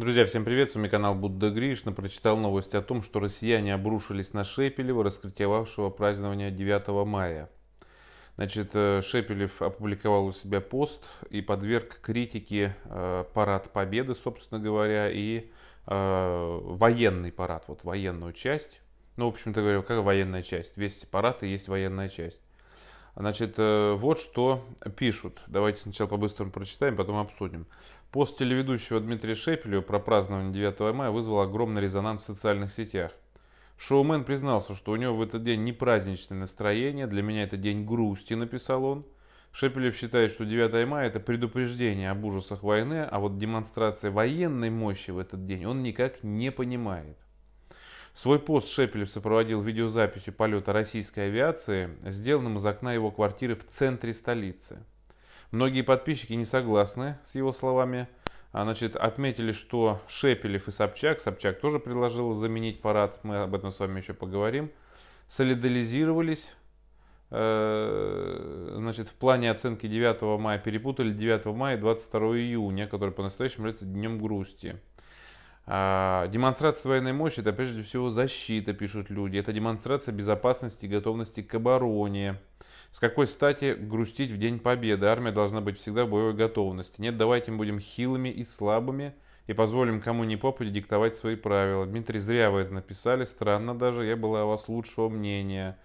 Друзья, всем привет, с вами канал Будда Гришна. Прочитал новость о том, что россияне обрушились на Шепелева, раскритиковавшего празднование 9 мая. Значит, э, Шепелев опубликовал у себя пост и подверг критике э, парад Победы, собственно говоря, и э, военный парад, вот военную часть. Ну, в общем-то говоря, как военная часть? Весь парад и есть военная часть. Значит, э, вот что пишут. Давайте сначала по-быстрому прочитаем, потом обсудим. Пост телеведущего Дмитрия Шепелева про празднование 9 мая вызвал огромный резонанс в социальных сетях. Шоумен признался, что у него в этот день не праздничное настроение, для меня это день грусти, написал он. Шепелев считает, что 9 мая это предупреждение об ужасах войны, а вот демонстрация военной мощи в этот день он никак не понимает. Свой пост Шепелев сопроводил видеозаписью полета российской авиации, сделанным из окна его квартиры в центре столицы. Многие подписчики не согласны с его словами. А, значит, отметили, что Шепелев и Собчак, Собчак тоже предложил заменить парад, мы об этом с вами еще поговорим, солидаризировались э, значит, в плане оценки 9 мая перепутали 9 мая и 22 июня, который по-настоящему является днем грусти. А, демонстрация военной мощи – это прежде всего защита, пишут люди. Это демонстрация безопасности и готовности к обороне. С какой стати грустить в День Победы? Армия должна быть всегда в боевой готовности. Нет, давайте мы будем хилыми и слабыми и позволим кому ни попади диктовать свои правила. Дмитрий, зря вы это написали. Странно даже, я была о вас лучшего мнения.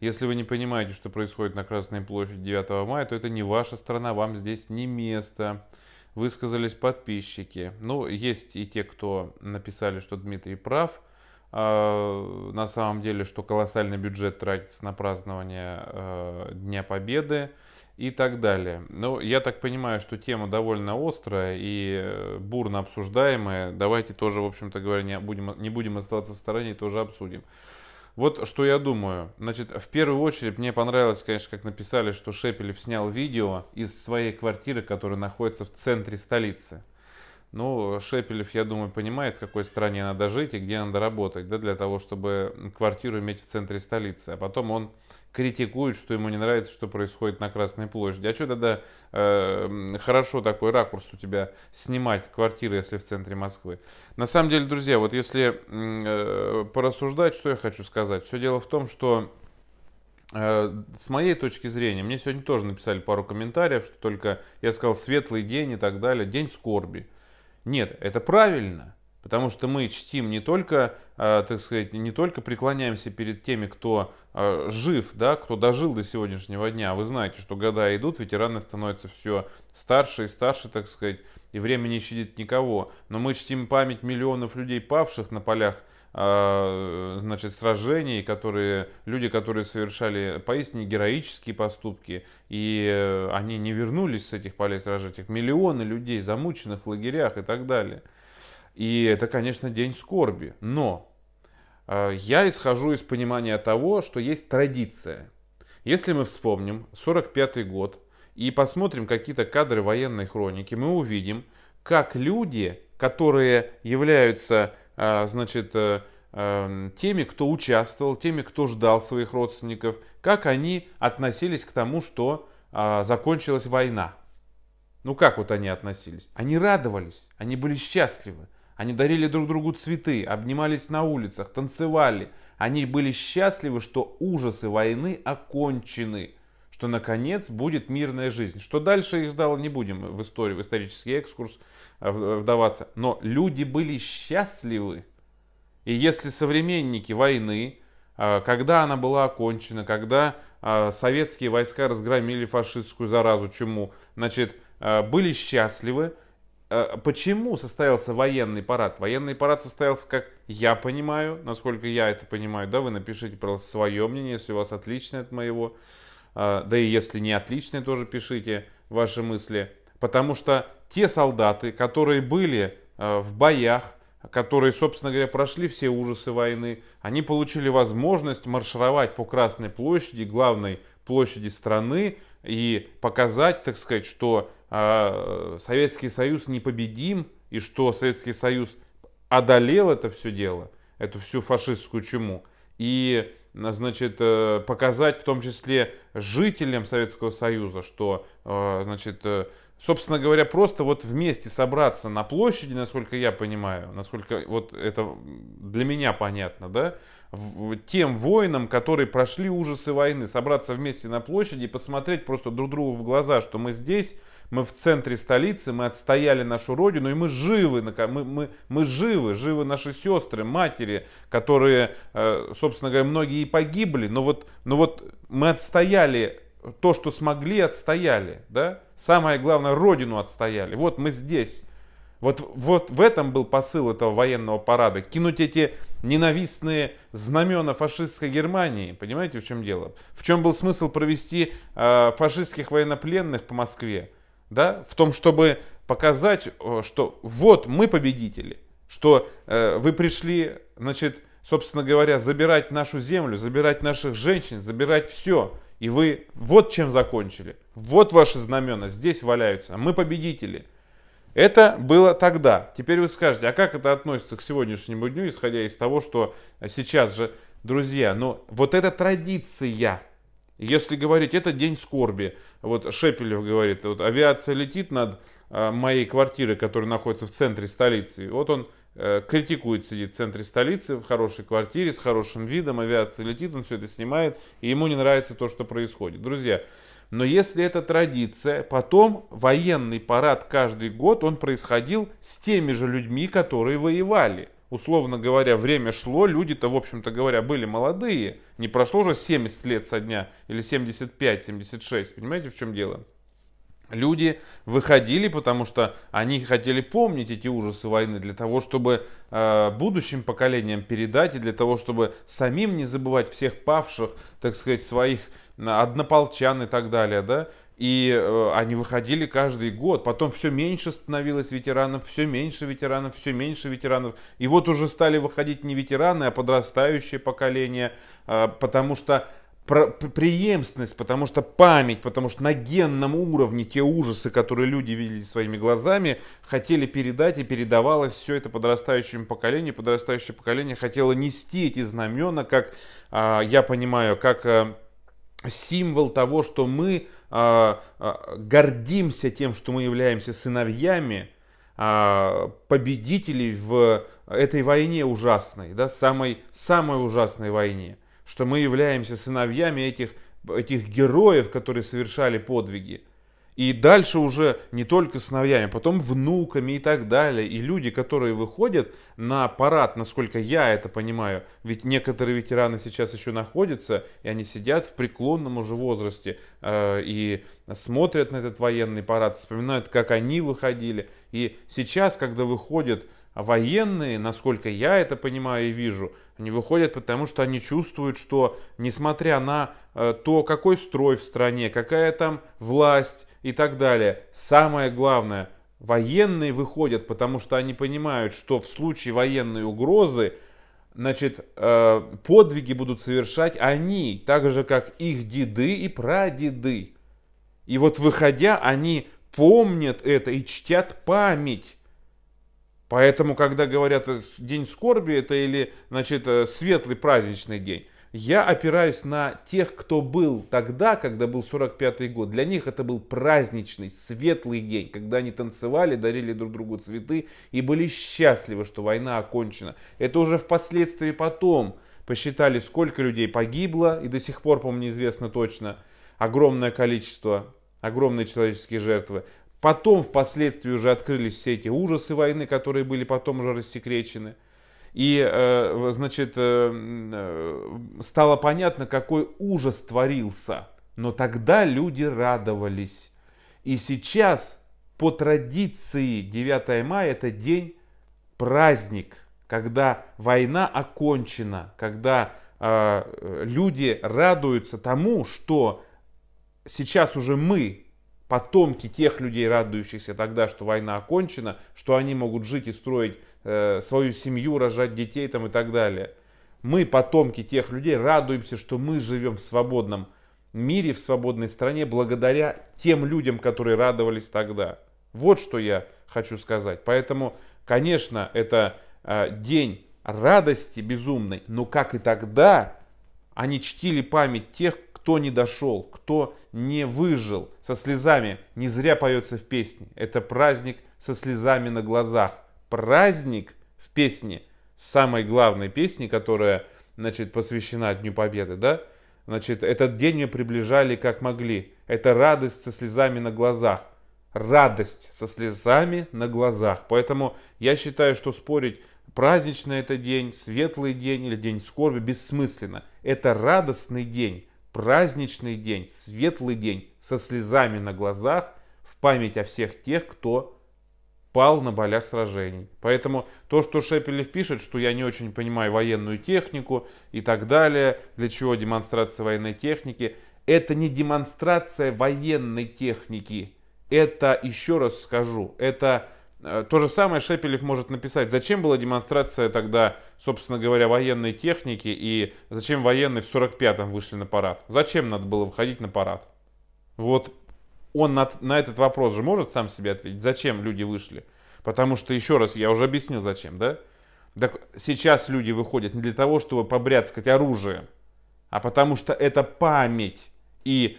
Если вы не понимаете, что происходит на Красной площади 9 мая, то это не ваша страна, вам здесь не место высказались подписчики. Ну, есть и те, кто написали, что Дмитрий прав. А, на самом деле, что колоссальный бюджет тратится на празднование э, Дня Победы и так далее. Но я так понимаю, что тема довольно острая и э, бурно обсуждаемая. Давайте тоже, в общем-то говоря, не будем, не будем оставаться в стороне и тоже обсудим. Вот что я думаю. Значит, в первую очередь мне понравилось, конечно, как написали, что Шепелев снял видео из своей квартиры, которая находится в центре столицы. Ну, Шепелев, я думаю, понимает, в какой стране надо жить и где надо работать, да, для того, чтобы квартиру иметь в центре столицы. А потом он критикует, что ему не нравится, что происходит на Красной площади. А что тогда э, хорошо такой ракурс у тебя снимать квартиры, если в центре Москвы? На самом деле, друзья, вот если э, порассуждать, что я хочу сказать. Все дело в том, что э, с моей точки зрения, мне сегодня тоже написали пару комментариев, что только я сказал светлый день и так далее, день скорби. Нет, это правильно. Потому что мы чтим не только, э, так сказать, не только преклоняемся перед теми, кто э, жив, да, кто дожил до сегодняшнего дня. Вы знаете, что года идут, ветераны становятся все старше и старше, так сказать, и время не щадит никого. Но мы чтим память миллионов людей, павших на полях а, значит, сражений, которые, люди, которые совершали поистине героические поступки, и э, они не вернулись с этих полей сражений, миллионы людей, замученных в лагерях и так далее. И это, конечно, день скорби, но э, я исхожу из понимания того, что есть традиция. Если мы вспомним 45 год и посмотрим какие-то кадры военной хроники, мы увидим, как люди, которые являются а, значит, э, эм, теми, кто участвовал, теми, кто ждал своих родственников, как они относились к тому, что а, закончилась война. Ну как вот они относились? Они радовались, они были счастливы, они дарили друг другу цветы, обнимались на улицах, танцевали. Они были счастливы, что ужасы войны окончены – что наконец будет мирная жизнь. Что дальше их ждало, не будем в историю, в исторический экскурс э, э, вдаваться. Но люди были счастливы. И если современники войны, э, когда она была окончена, когда советские войска разгромили фашистскую заразу, чему, значит, были счастливы, почему состоялся военный парад? Военный парад состоялся, как я понимаю, насколько я это понимаю, да, вы напишите просто свое мнение, если у вас отличное от моего, а, да и если не отличные тоже пишите ваши мысли. Потому что те солдаты, которые были а, в боях, которые, собственно говоря, прошли все ужасы войны, они получили возможность маршировать по Красной площади, главной площади страны, и показать, так сказать, что э, Советский Союз непобедим, и что Советский Союз одолел это все дело, эту всю фашистскую чуму и значит, э, показать в том числе жителям Советского Союза, что, э, значит, э, собственно говоря, просто вот вместе собраться на площади, насколько я понимаю, насколько вот это для меня понятно, да, тем воинам, которые прошли ужасы войны, собраться вместе на площади и посмотреть просто друг другу в глаза, что мы здесь, мы в центре столицы, мы отстояли нашу родину, и мы живы, мы, мы, мы живы, живы наши сестры, матери, которые, э, собственно говоря, многие и погибли, но вот, но вот мы отстояли то, что смогли, отстояли, да? Самое главное, родину отстояли. Вот мы здесь. Вот, вот в этом был посыл этого военного парада. Кинуть эти ненавистные знамена фашистской Германии. Понимаете, в чем дело? В чем был смысл провести э, фашистских военнопленных по Москве? да, в том, чтобы показать, э, что вот мы победители, что э, вы пришли, значит, собственно говоря, забирать нашу землю, забирать наших женщин, забирать все. И вы вот чем закончили. Вот ваши знамена здесь валяются. А мы победители. Это было тогда. Теперь вы скажете, а как это относится к сегодняшнему дню, исходя из того, что сейчас же, друзья, ну вот эта традиция, если говорить, это день скорби. Вот Шепелев говорит, вот авиация летит над а, моей квартирой, которая находится в центре столицы. вот он э, критикует, сидит в центре столицы, в хорошей квартире, с хорошим видом, авиация летит, он все это снимает, и ему не нравится то, что происходит. Друзья, но если это традиция, потом военный парад каждый год, он происходил с теми же людьми, которые воевали – условно говоря, время шло, люди-то, в общем-то говоря, были молодые. Не прошло уже 70 лет со дня, или 75-76, понимаете, в чем дело? Люди выходили, потому что они хотели помнить эти ужасы войны, для того, чтобы э, будущим поколениям передать, и для того, чтобы самим не забывать всех павших, так сказать, своих однополчан и так далее, да. И э, они выходили каждый год. Потом все меньше становилось ветеранов, все меньше ветеранов, все меньше ветеранов. И вот уже стали выходить не ветераны, а подрастающее поколение, э, потому что преемственность, потому что память, потому что на генном уровне те ужасы, которые люди видели своими глазами, хотели передать и передавалось все это подрастающему поколению. Подрастающее поколение хотело нести эти знамена, как, э, я понимаю, как э, символ того, что мы а, а, гордимся тем, что мы являемся сыновьями а, победителей в этой войне ужасной, да, самой, самой ужасной войне, что мы являемся сыновьями этих, этих героев, которые совершали подвиги – и дальше уже не только сыновьями, а потом внуками и так далее. И люди, которые выходят на парад, насколько я это понимаю, ведь некоторые ветераны сейчас еще находятся, и они сидят в преклонном уже возрасте э, и смотрят на этот военный парад, вспоминают, как они выходили. И сейчас, когда выходят военные, насколько я это понимаю и вижу, они выходят, потому что они чувствуют, что несмотря на э, то, какой строй в стране, какая там власть, и так далее. Самое главное, военные выходят, потому что они понимают, что в случае военной угрозы, значит, э, подвиги будут совершать они, так же, как их деды и прадеды. И вот выходя, они помнят это и чтят память. Поэтому, когда говорят э, день скорби, это или, значит, э, светлый праздничный день, я опираюсь на тех, кто был тогда, когда был 45-й год. Для них это был праздничный, светлый день, когда они танцевали, дарили друг другу цветы и были счастливы, что война окончена. Это уже впоследствии потом посчитали, сколько людей погибло, и до сих пор, по-моему, неизвестно точно, огромное количество, огромные человеческие жертвы. Потом, впоследствии уже открылись все эти ужасы войны, которые были потом уже рассекречены – и, э, значит, э, э, стало понятно, какой ужас творился. Но тогда люди радовались. И сейчас по традиции 9 мая это день праздник, когда война окончена, когда э, люди радуются тому, что сейчас уже мы, потомки тех людей, радующихся тогда, что война окончена, что они могут жить и строить э, свою семью, рожать детей там, и так далее. Мы, потомки тех людей, радуемся, что мы живем в свободном мире, в свободной стране, благодаря тем людям, которые радовались тогда. Вот что я хочу сказать. Поэтому, конечно, это э, день радости безумной, но как и тогда они чтили память тех, кто не дошел, кто не выжил со слезами. Не зря поется в песне. Это праздник со слезами на глазах праздник в песне, самой главной песни, которая, значит, посвящена Дню Победы, да, значит, этот день мы приближали как могли. Это радость со слезами на глазах. Радость со слезами на глазах. Поэтому я считаю, что спорить праздничный это день, светлый день или день скорби бессмысленно. Это радостный день, праздничный день, светлый день со слезами на глазах в память о всех тех, кто пал на болях сражений. Поэтому то, что Шепелев пишет, что я не очень понимаю военную технику и так далее, для чего демонстрация военной техники, это не демонстрация военной техники. Это, еще раз скажу, это э, то же самое Шепелев может написать. Зачем была демонстрация тогда, собственно говоря, военной техники и зачем военные в 45-м вышли на парад? Зачем надо было выходить на парад? Вот он на, на этот вопрос же может сам себе ответить, зачем люди вышли. Потому что, еще раз, я уже объяснил, зачем, да? Так сейчас люди выходят не для того, чтобы побряцкать оружием, а потому что это память, и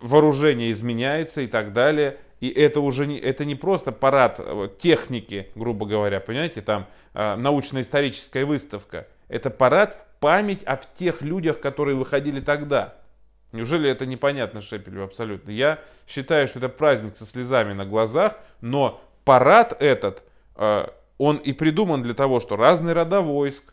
вооружение изменяется и так далее. И это уже не, это не просто парад э, техники, грубо говоря, понимаете, там э, научно-историческая выставка. Это парад в память о тех людях, которые выходили тогда. Неужели это непонятно Шепелю абсолютно? Я считаю, что это праздник со слезами на глазах, но парад этот, э, он и придуман для того, что разные рода войск,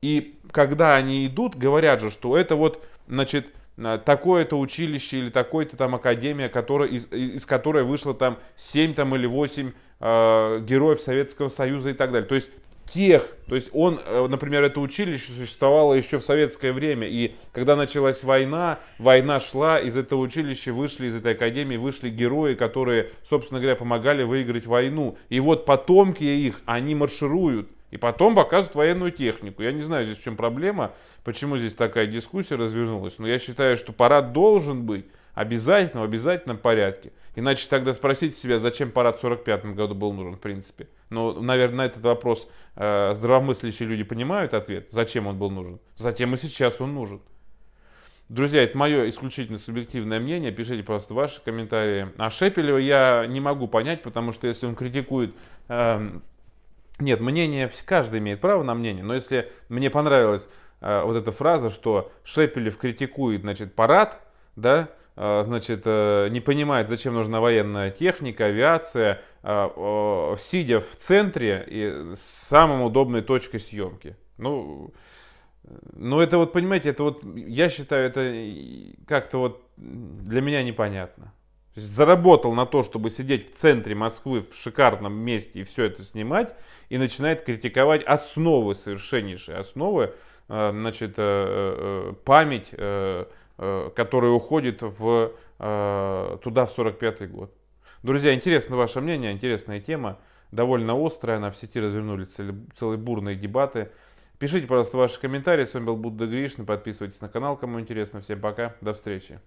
и когда они идут, говорят же, что это вот, значит, э, такое-то училище или такой-то там академия, которая, из, из которой вышло там 7 там, или 8 э, героев Советского Союза и так далее. То есть тех, то есть он, э, например, это училище существовало еще в советское время, и когда началась война, война шла, из этого училища вышли, из этой академии вышли герои, которые, собственно говоря, помогали выиграть войну. И вот потомки их, они маршируют, и потом показывают военную технику. Я не знаю здесь в чем проблема, почему здесь такая дискуссия развернулась, но я считаю, что парад должен быть, обязательно в обязательном порядке. Иначе тогда спросите себя, зачем парад в 1945 году был нужен, в принципе. Но ну, наверное, на этот вопрос э, здравомыслящие люди понимают ответ, зачем он был нужен. Затем и сейчас он нужен. Друзья, это мое исключительно субъективное мнение. Пишите просто ваши комментарии. А Шепелева я не могу понять, потому что если он критикует... Э, нет, мнение, каждый имеет право на мнение, но если мне понравилась э, вот эта фраза, что Шепелев критикует, значит, парад, да, Э, значит, э, не понимает, зачем нужна военная техника, авиация, э, сидя в центре и с самой удобной точкой съемки. Ну, ну это вот, понимаете, это вот, я считаю, это как-то вот для меня непонятно. Заработал на то, чтобы сидеть в центре Москвы в шикарном месте и все это снимать, и начинает критиковать основы, совершеннейшие основы, значит, память Э, который уходит в, э, туда в 45 год. Друзья, интересно ваше мнение, интересная тема, довольно острая, на в сети развернули целые бурные дебаты. Пишите, пожалуйста, ваши комментарии. С вами был Будда Гришин. Подписывайтесь на канал, кому интересно. Всем пока, до встречи.